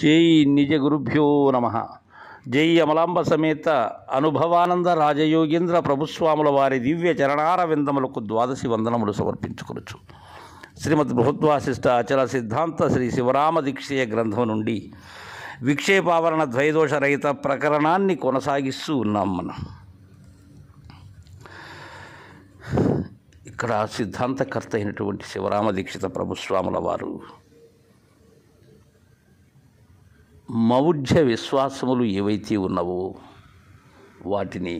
జై నిజ గురుభ్యో నమ జై అమలాంబ సమేత అనుభవానంద రాజయోగేంద్ర ప్రభుస్వాముల వారి దివ్య చరణార విందములకు ద్వాదశి వందనములు సమర్పించుకొనొచ్చు శ్రీమద్ బృహద్వాసిష్ట అచల సిద్ధాంత శ్రీ శివరామ దీక్షయ గ్రంథం నుండి విక్షేపావరణ ద్వైదోష రహిత ప్రకరణాన్ని కొనసాగిస్తూ ఉన్నాం మనం ఇక్కడ సిద్ధాంతకర్త అయినటువంటి శివరామ దీక్షిత ప్రభుస్వాముల వారు మౌఢ్య విశ్వాసములు ఏవైతే ఉన్నావో వాటిని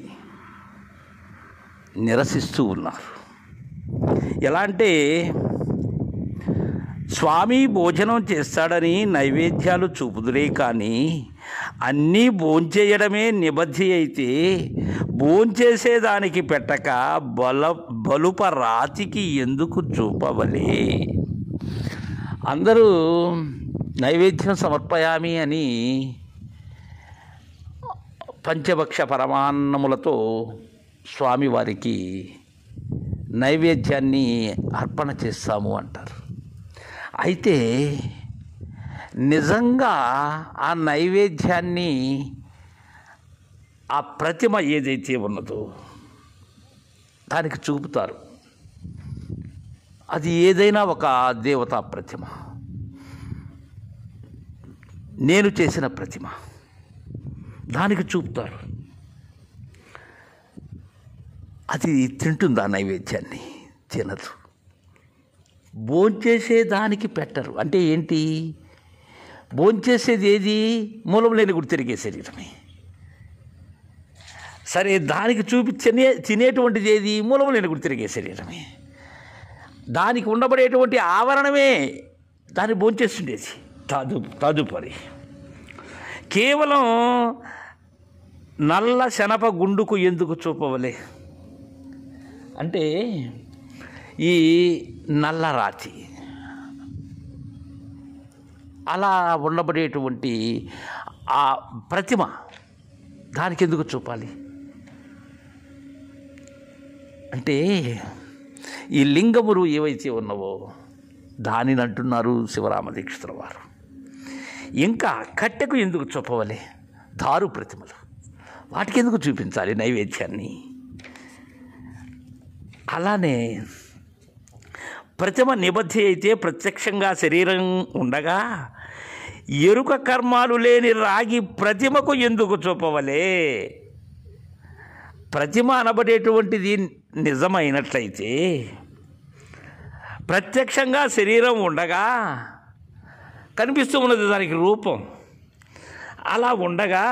నిరసిస్తూ ఉన్నారు ఎలా అంటే స్వామి భోజనం చేస్తాడని నైవేద్యాలు చూపుదులే కానీ అన్నీ భోంచేయడమే నిబద్ధి అయితే భోంచేసేదానికి పెట్టక బల బలుప రాతికి ఎందుకు చూపవలే అందరూ నైవేద్యం సమర్పయామి అని పంచభక్ష పరమాన్నములతో స్వామివారికి నైవేద్యాన్ని అర్పణ చేస్తాము అంటారు అయితే నిజంగా ఆ నైవేద్యాన్ని ఆ ప్రతిమ ఏదైతే ఉన్నదో దానికి చూపుతారు అది ఏదైనా ఒక దేవతా ప్రతిమ నేను చేసిన ప్రతిమ దానికి చూపుతారు అది తింటుంది ఆ నైవేద్యాన్ని తినదు భోంచేసే దానికి పెట్టరు అంటే ఏంటి భోంచేసేది ఏది మూలం లేని గుడి తిరిగే శరీరమే సరే దానికి చూపి తినే తినేటువంటిది ఏది మూలం లేని గుడి తిరిగే శరీరమే దానికి ఉండబడేటువంటి ఆవరణమే దాన్ని భోంచేస్తుండేది తాదు తదుపరి కేవలం నల్ల శనప గుండుకు ఎందుకు చూపవలే అంటే ఈ నల్ల రాతి అలా ఉండబడేటువంటి ఆ ప్రతిమ దానికి ఎందుకు చూపాలి అంటే ఈ లింగములు ఏవైతే ఉన్నవో దానిని అంటున్నారు శివరామ దీక్షితుల వారు ఇంకా కట్టెకు ఎందుకు చూపవలే దారు ప్రతిమలు వాటికి ఎందుకు చూపించాలి నైవేద్యాన్ని అలానే ప్రతిమ నిబద్ధి అయితే ప్రత్యక్షంగా శరీరం ఉండగా ఎరుక కర్మాలు లేని రాగి ప్రతిమకు ఎందుకు చూపవలే ప్రతిమ అనబడేటువంటిది నిజమైనట్లయితే ప్రత్యక్షంగా శరీరం ఉండగా కనిపిస్తూ ఉన్నది దానికి రూపం అలా ఉండగా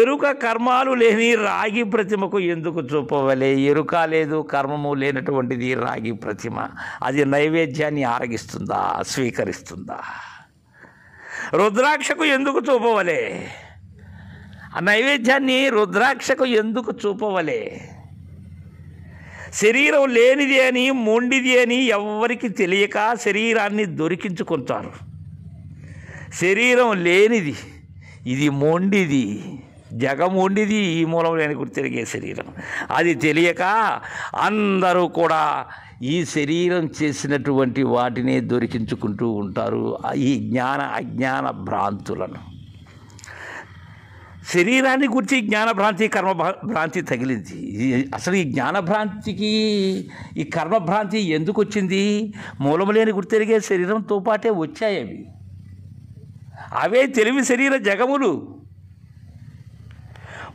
ఎరుక కర్మాలు లేని రాగి ప్రతిమకు ఎందుకు చూపవలే ఎరుక లేదు కర్మము లేనటువంటిది రాగి ప్రతిమ అది నైవేద్యాన్ని ఆరగిస్తుందా స్వీకరిస్తుందా రుద్రాక్షకు ఎందుకు చూపవలే ఆ నైవేద్యాన్ని రుద్రాక్షకు ఎందుకు చూపవలే శరీరం లేనిది అని మొండిది అని ఎవరికి తెలియక శరీరాన్ని దొరికించుకుంటారు శరీరం లేనిది ఇది మొండిది జగం వండిది ఈ మూలం లేని తిరిగే శరీరం అది తెలియక అందరూ కూడా ఈ శరీరం చేసినటువంటి వాటినే దొరికించుకుంటూ ఉంటారు ఈ జ్ఞాన అజ్ఞాన భ్రాంతులను శరీరాన్ని గురించి జ్ఞానభ్రాంతి కర్మభ్రాంతి తగిలింది అసలు ఈ జ్ఞానభ్రాంతికి ఈ కర్మభ్రాంతి ఎందుకు వచ్చింది మూలములేని గుర్తెరిగే శరీరంతో పాటే వచ్చాయి అవి అవే తెలివి శరీర జగములు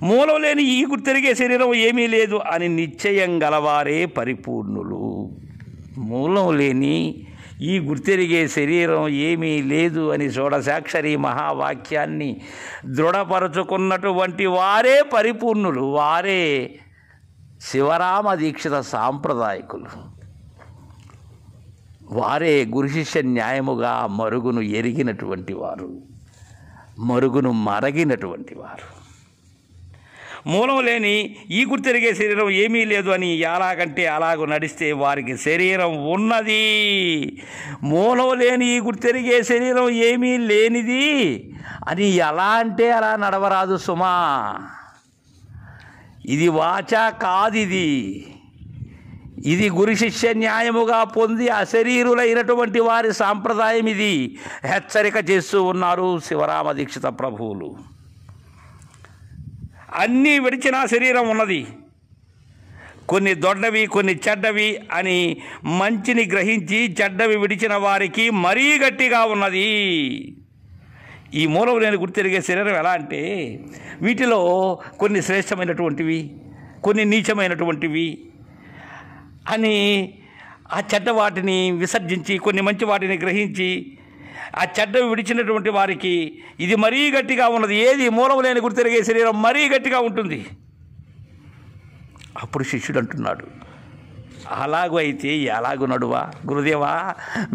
మూలం లేని ఈ గుర్తెరిగే శరీరం ఏమీ లేదు అని నిశ్చయం గలవారే పరిపూర్ణులు మూలం లేని ఈ గుర్తెరిగే శరీరం ఏమీ లేదు అని షోడశాక్షరి మహావాక్యాన్ని దృఢపరచుకున్నటువంటి వారే పరిపూర్ణులు వారే శివరామ దీక్షిత సాంప్రదాయకులు వారే గురుశిష్య న్యాయముగా మరుగును ఎరిగినటువంటి వారు మరుగును మరగినటువంటి వారు మూలం లేని ఈ గుర్తిరిగే శరీరం ఏమీ లేదు అని ఎలాగంటే అలాగ నడిస్తే వారికి శరీరం ఉన్నది మూలం లేని ఈ గుర్తిరిగే శరీరం ఏమీ లేనిది అని ఎలా అంటే అలా నడవరాదు సుమా ఇది వాచ కాదిది ఇది గురు శిష్య న్యాయముగా పొంది అశరీరులైనటువంటి వారి సాంప్రదాయం ఇది హెచ్చరిక చేస్తూ ఉన్నారు శివరామ దీక్షిత ప్రభువులు అన్నీ విడిచిన శరీరం ఉన్నది కొన్ని దొడ్డవి కొన్ని చెడ్డవి అని మంచిని గ్రహించి చెడ్డవి విడిచిన వారికి మరీ గట్టిగా ఉన్నది ఈ మూలం గుర్తు గుర్తిరిగే శరీరం ఎలా అంటే వీటిలో కొన్ని శ్రేష్టమైనటువంటివి కొన్ని నీచమైనటువంటివి అని ఆ చెడ్డ వాటిని విసర్జించి కొన్ని మంచి వాటిని గ్రహించి ఆ చెడ్డ విడిచినటువంటి వారికి ఇది మరీ గట్టిగా ఉన్నది ఏది మూలం లేని గుర్తిరిగే శరీరం మరీ గట్టిగా ఉంటుంది అప్పుడు శిష్యుడు అంటున్నాడు అలాగూ అయితే ఎలాగూ నడువా గురుదేవా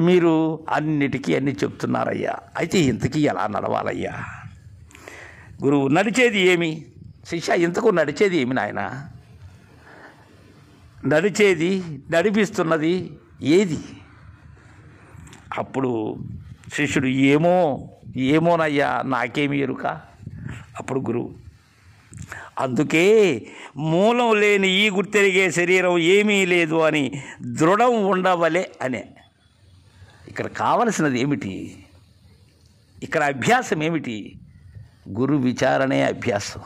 మీరు అన్నిటికీ అన్ని చెప్తున్నారయ్యా అయితే ఇంతకీ ఎలా నడవాలయ్యా గురువు నడిచేది ఏమి శిష్య ఇంతకు నడిచేది ఏమి నాయన నడిచేది నడిపిస్తున్నది ఏది అప్పుడు శిష్యుడు ఏమో ఏమోనయ్యా నాకేమి ఎరుక అప్పుడు గురువు అందుకే మూలం లేని ఈ గుర్తెరిగే శరీరం ఏమీ లేదు అని దృఢం ఉండవలే అనే ఇక్కడ కావలసినది ఏమిటి ఇక్కడ అభ్యాసం ఏమిటి గురు విచారణే అభ్యాసం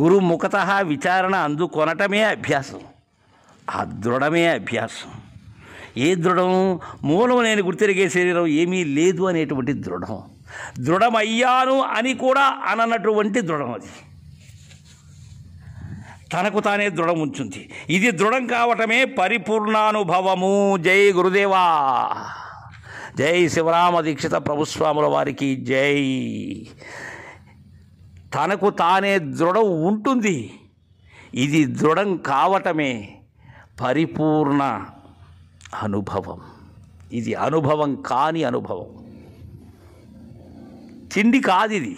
గురు ముఖత విచారణ అందుకొనటమే అభ్యాసం ఆ దృఢమే అభ్యాసం ఏ దృఢం మూలం నేను గుర్తిరిగే శరీరం ఏమీ లేదు అనేటువంటి దృఢం దృఢమయ్యాను అని కూడా అనన్నటువంటి దృఢం అది తనకు తానే దృఢం ఉంచుంది ఇది దృఢం కావటమే పరిపూర్ణానుభవము జై గురుదేవా జై శివరామ దీక్షిత ప్రభుస్వాముల వారికి జై తనకు తానే దృఢం ఉంటుంది ఇది దృఢం కావటమే పరిపూర్ణ అనుభవం ఇది అనుభవం కాని అనుభవం తిండి కాదు ఇది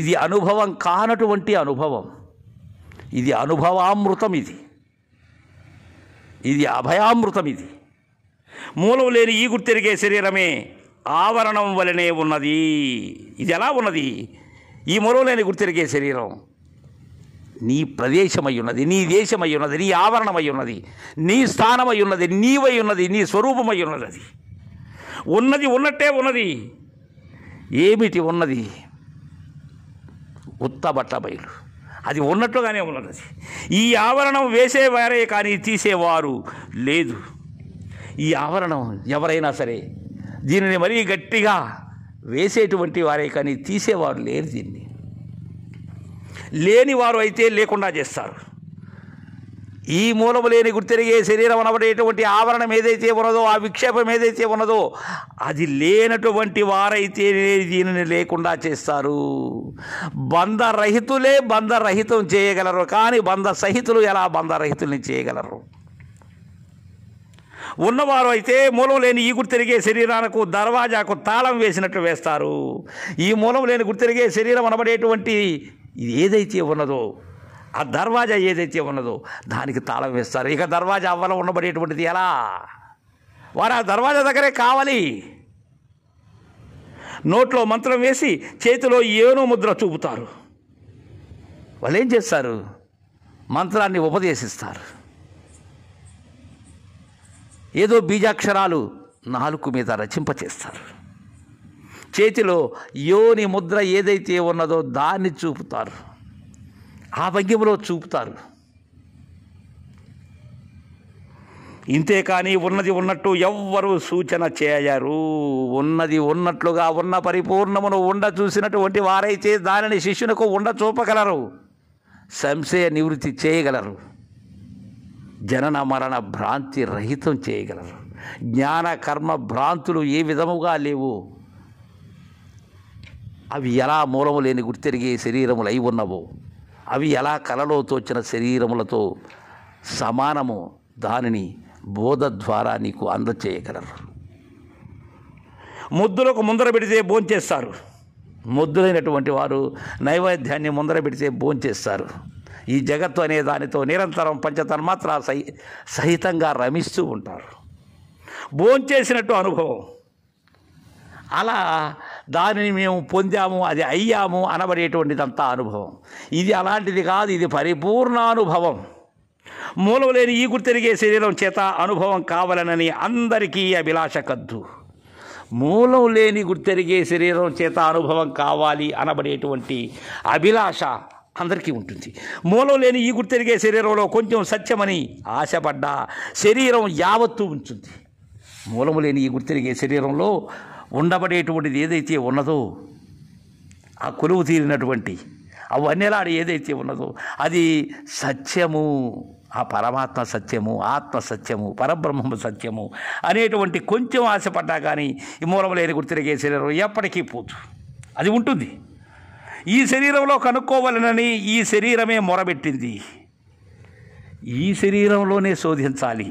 ఇది అనుభవం కానటువంటి అనుభవం ఇది అనుభవామృతం ఇది ఇది అభయామృతం ఇది మూలం లేని ఈ గుర్తెరిగే శరీరమే ఆవరణం వలనే ఉన్నది ఇది ఎలా ఉన్నది ఈ మూలం లేని గుర్తెరిగే శరీరం నీ ప్రదేశమై ఉన్నది నీ దేశమై ఉన్నది నీ ఆవరణమై ఉన్నది నీ స్థానమై ఉన్నది నీవై ఉన్నది నీ స్వరూపమై ఉన్నది అది ఉన్నది ఉన్నట్టే ఉన్నది ఏమిటి ఉన్నది ఉత్త బట్ట బయలు అది ఉన్నట్టుగానే ఉన్నది ఈ ఆవరణం వేసేవారే కానీ తీసేవారు లేదు ఈ ఆవరణం ఎవరైనా సరే దీనిని మరీ గట్టిగా వేసేటువంటి వారే కానీ తీసేవారు లేరు దీన్ని లేనివారు అయితే లేకుండా చేస్తారు ఈ మూలము లేని గుర్తిరిగే శరీరం అనబడేటువంటి ఆవరణం ఏదైతే ఉన్నదో ఆ విక్షేపం ఏదైతే ఉన్నదో అది లేనటువంటి వారైతే దీనిని లేకుండా చేస్తారు బంధరహితులే బంధరహితం చేయగలరు కానీ బంధ సహితులు ఎలా బంధరహితుల్ని చేయగలరు ఉన్నవారు అయితే మూలం లేని ఈ గుర్తిరిగే శరీరానికి దర్వాజాకు తాళం వేసినట్టు వేస్తారు ఈ మూలం లేని గుర్తిరిగే శరీరం అనబడేటువంటి ఇది ఏదైతే ఉన్నదో ఆ దర్వాజా ఏదైతే ఉన్నదో దానికి తాళం వేస్తారు ఇక దర్వాజా అవ్వల ఉండబడేటువంటిది ఎలా వారు ఆ దర్వాజా దగ్గరే కావాలి నోట్లో మంత్రం వేసి చేతిలో ఏనో ముద్ర చూపుతారు వాళ్ళు ఏం చేస్తారు మంత్రాన్ని ఉపదేశిస్తారు ఏదో బీజాక్షరాలు నాలుగు మీద రచింపచేస్తారు చేతిలో యోని ముద్ర ఏదైతే ఉన్నదో దాన్ని చూపుతారు ఆ భంగిమలో చూపుతారు ఇంతే కానీ ఉన్నది ఉన్నట్టు ఎవ్వరు సూచన చేయరు ఉన్నది ఉన్నట్లుగా ఉన్న పరిపూర్ణమును ఉండ చూసినటువంటి వారైతే దానిని శిష్యునకు ఉండ చూపగలరు సంశయ నివృత్తి చేయగలరు జనన మరణ భ్రాంతి రహితం చేయగలరు జ్ఞాన కర్మ భ్రాంతులు ఏ విధముగా లేవు అవి ఎలా మూలము లేని గుర్తెరిగే శరీరములై ఉన్నవో అవి ఎలా కలలో తోచిన శరీరములతో సమానము దానిని బోధ ద్వారా నీకు అందచేయగలరు ముద్దులకు ముందర పెడితే భోంచేస్తారు ముద్దులైనటువంటి వారు నైవేద్యాన్ని ముందర పెడితే భోంచేస్తారు ఈ జగత్తు అనే దానితో నిరంతరం పంచతన్మాత్ర సహి సహితంగా రమిస్తూ ఉంటారు భోంచేసినట్టు అనుభవం అలా దానిని మేము పొందాము అది అయ్యాము అనబడేటువంటిదంతా అనుభవం ఇది అలాంటిది కాదు ఇది పరిపూర్ణానుభవం మూలం లేని ఈ గుర్తెరిగే శరీరం చేత అనుభవం కావాలనని అందరికీ అభిలాష కద్దు మూలం లేని గుర్తెరిగే శరీరం చేత అనుభవం కావాలి అనబడేటువంటి అభిలాష అందరికీ ఉంటుంది మూలం లేని ఈ గుర్తెరిగే శరీరంలో కొంచెం సత్యమని ఆశపడ్డా శరీరం యావత్తు ఉంటుంది మూలము లేని ఈ గుర్తెరిగే శరీరంలో ఉండబడేటువంటిది ఏదైతే ఉన్నదో ఆ కొలువు తీరినటువంటి అవన్నెలాడు ఏదైతే ఉన్నదో అది సత్యము ఆ పరమాత్మ సత్యము ఆత్మ సత్యము పరబ్రహ్మము సత్యము అనేటువంటి కొంచెం ఆశపడ్డా కానీ ఈ మూలములేని గుర్తిరిగే శరీరం ఎప్పటికీ పోదు అది ఉంటుంది ఈ శరీరంలో కనుక్కోవాలనని ఈ శరీరమే మొరబెట్టింది ఈ శరీరంలోనే శోధించాలి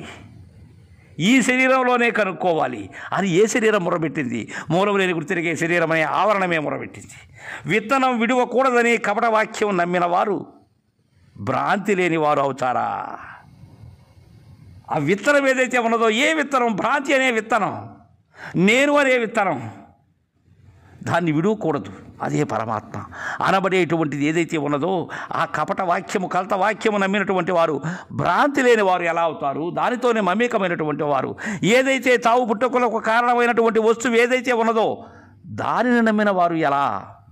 ఈ శరీరంలోనే కనుక్కోవాలి అది ఏ శరీరం మొరబెట్టింది మూలం లేని గుర్తిరిగే శరీరం అనే ఆవరణమే మొరబెట్టింది విత్తనం విడవకూడదని కపట వాక్యం నమ్మిన వారు భ్రాంతి లేని వారు అవుతారా ఆ విత్తనం ఏదైతే ఉన్నదో ఏ విత్తనం భ్రాంతి అనే విత్తనం నేను అనే విత్తనం దాన్ని విడవకూడదు అదే పరమాత్మ అనబడేటువంటిది ఏదైతే ఉన్నదో ఆ కపట వాక్యము కలత వాక్యము నమ్మినటువంటి వారు భ్రాంతి లేని వారు ఎలా అవుతారు దానితోనే మమేకమైనటువంటి వారు ఏదైతే తావు పుట్టుకలకు కారణమైనటువంటి వస్తువు ఏదైతే ఉన్నదో దానిని నమ్మిన వారు ఎలా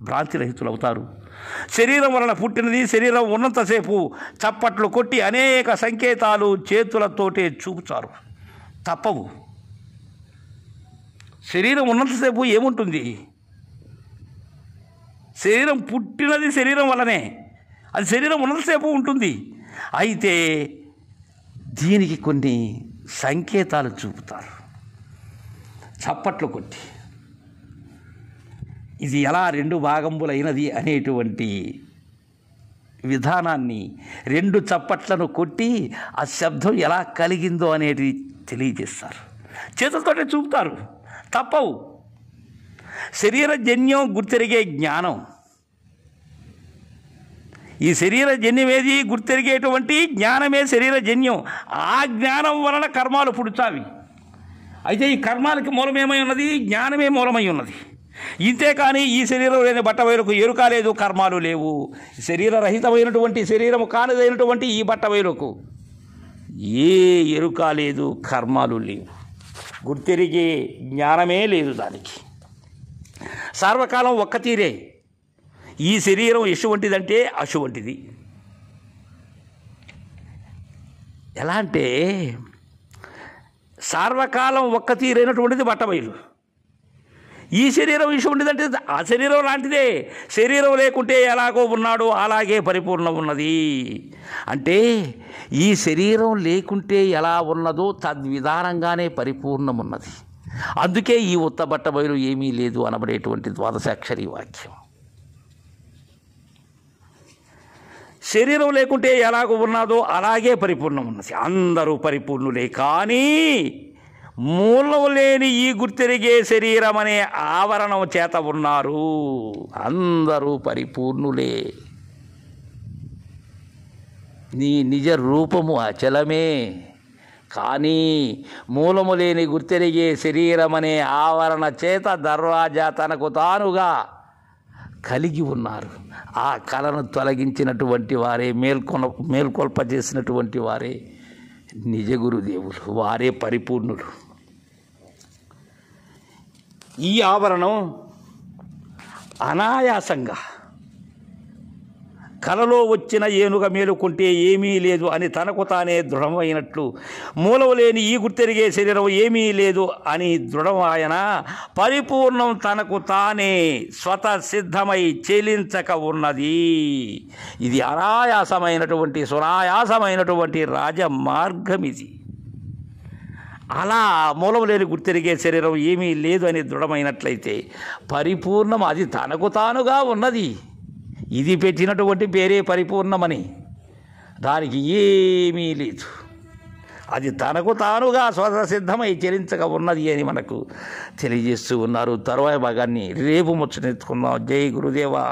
భ్రాంతి రహితులు అవుతారు శరీరం వలన పుట్టినది శరీరం ఉన్నంతసేపు చప్పట్లు కొట్టి అనేక సంకేతాలు చేతులతోటే చూపుతారు తప్పవు శరీరం ఉన్నంతసేపు ఏముంటుంది శరీరం పుట్టినది శరీరం వల్లనే అది శరీరం ఉన్నంతసేపు ఉంటుంది అయితే దీనికి కొన్ని సంకేతాలు చూపుతారు చప్పట్లు కొట్టి ఇది ఎలా రెండు భాగంబులైనది అనేటువంటి విధానాన్ని రెండు చప్పట్లను కొట్టి ఆ శబ్దం ఎలా కలిగిందో అనేది తెలియజేస్తారు చేతులతోటే చూపుతారు తప్పవు శరీరజన్యం గుర్తెరిగే జ్ఞానం ఈ శరీర జన్యమేది గుర్తెరిగేటువంటి జ్ఞానమే శరీర జన్యం ఆ జ్ఞానం వలన కర్మాలు పుడుతావి అయితే ఈ కర్మాలకి మూలమేమై ఉన్నది జ్ఞానమే మూలమై ఉన్నది ఇంతే కానీ ఈ శరీరం లేని బట్ట వైలుకు ఎరుక లేదు కర్మాలు లేవు శరీరరహితమైనటువంటి శరీరము కానిదైనటువంటి ఈ బట్ట వైలుకు ఏ ఎరుక లేదు కర్మాలు లేవు గుర్తెరిగే జ్ఞానమే లేదు దానికి సర్వకాలం ఒక్క తీరే ఈ శరీరం ఎటువంటిదంటే అటువంటిది ఎలా అంటే సార్వకాలం ఒక్క తీరైనటువంటిది బట్టబయలు ఈ శరీరం ఇటువంటిదంటే ఆ శరీరం లాంటిదే శరీరం లేకుంటే ఎలాగో ఉన్నాడో అలాగే పరిపూర్ణం ఉన్నది అంటే ఈ శరీరం లేకుంటే ఎలా ఉన్నదో తద్విధానంగానే పరిపూర్ణం ఉన్నది అందుకే ఈ ఉత్తబట్ట బయలు ఏమీ లేదు అనబడేటువంటి ద్వాదశాక్షరి వాక్యం శరీరం లేకుంటే ఎలాగ ఉన్నదో అలాగే పరిపూర్ణం ఉన్నది అందరూ పరిపూర్ణులే కానీ మూలం లేని ఈ గుర్తిరిగే శరీరం అనే ఆవరణం చేత ఉన్నారు అందరూ పరిపూర్ణులే నీ నిజ రూపము అచలమే కానీ మూలము లేని గుర్తెరిగే శరీరమనే ఆవరణ చేత దర్వాజా తనకు తానుగా కలిగి ఉన్నారు ఆ కళను తొలగించినటువంటి వారే మేల్కొన మేల్కొల్ప చేసినటువంటి వారే నిజ గురుదేవులు వారే పరిపూర్ణులు ఈ ఆవరణం అనాయాసంగా కలలో వచ్చిన ఏనుగ మేలుకుంటే ఏమీ లేదు అని తనకు తానే దృఢమైనట్లు మూలవలేని ఈ గుర్తెరిగే శరీరం ఏమీ లేదు అని దృఢమాయన పరిపూర్ణం తనకు తానే స్వత సిద్ధమై చెలించక ఉన్నది ఇది అనాయాసమైనటువంటి సునాయాసమైనటువంటి రాజ మార్గం ఇది అలా మూలం లేని గుర్తెరిగే శరీరం ఏమీ లేదు అని దృఢమైనట్లయితే పరిపూర్ణం అది తనకు తానుగా ఉన్నది ఇది పెట్టినటువంటి పేరే పరిపూర్ణమని దానికి ఏమీ లేదు అది తనకు తానుగా స్వతసిద్ధమై చెలించక ఉన్నది అని మనకు తెలియజేస్తూ ఉన్నారు తరువాయి భాగాన్ని రేపు ముచ్చటెత్తుకుందాం జై గురుదేవా